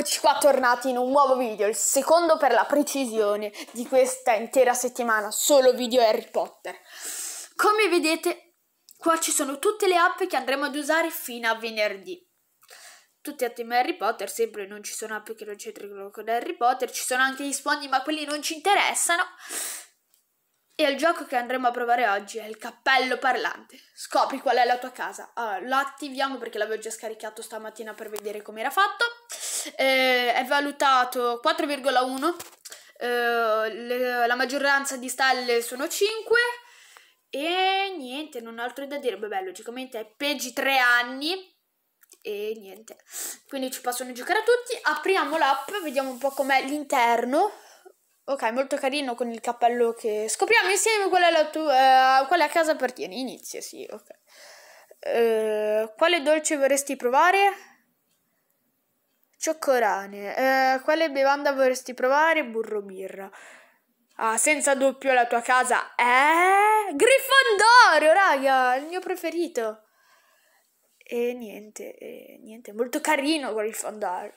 Eccoci qua tornati in un nuovo video, il secondo per la precisione di questa intera settimana, solo video Harry Potter. Come vedete, qua ci sono tutte le app che andremo ad usare fino a venerdì. Tutte a tema Harry Potter, sempre non ci sono app che non c'entrano con Harry Potter, ci sono anche gli sfondi ma quelli non ci interessano. E il gioco che andremo a provare oggi è il cappello parlante. Scopri qual è la tua casa. Allora, lo attiviamo perché l'avevo già scaricato stamattina per vedere com'era fatto eh, è valutato 4,1, eh, la maggioranza di stalle sono 5 e niente, non ho altro da dire, vabbè logicamente è PG 3 anni e niente, quindi ci possono giocare tutti, apriamo l'app, vediamo un po' com'è l'interno. Ok, molto carino con il cappello che scopriamo insieme qual è la tua, eh, quale a casa appartiene. Inizia, sì, ok. Eh, quale dolce vorresti provare? Cioccorane, eh, quale bevanda vorresti provare? Burro birra. Ah, senza dubbio la tua casa è... Grifondoro, raga, il mio preferito. E niente, e niente, molto carino Grifondoro.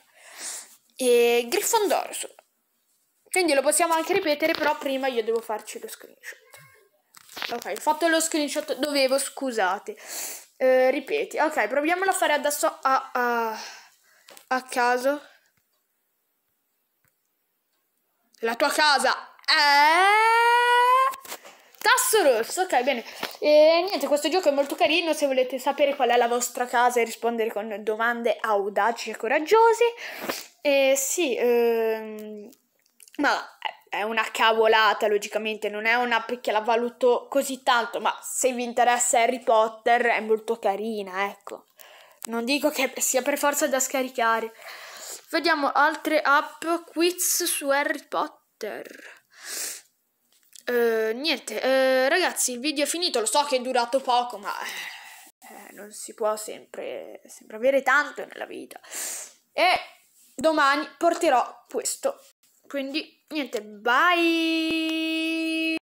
E Grifondoro solo. Quindi lo possiamo anche ripetere, però prima io devo farci lo screenshot. Ok, fatto lo screenshot, dovevo, scusate. Eh, ripeti. Ok, proviamolo a fare adesso a... Ah, a... Ah a caso. La tua casa è... Tasso rosso, ok, bene. E niente, questo gioco è molto carino, se volete sapere qual è la vostra casa e rispondere con domande audaci e coraggiose. E sì, ehm... ma è una cavolata, logicamente, non è una perché la valuto così tanto, ma se vi interessa Harry Potter è molto carina, ecco non dico che sia per forza da scaricare. Vediamo altre app quiz su Harry Potter. Eh, niente, eh, ragazzi, il video è finito. Lo so che è durato poco, ma eh, non si può sempre, sempre avere tanto nella vita. E domani porterò questo. Quindi, niente, bye!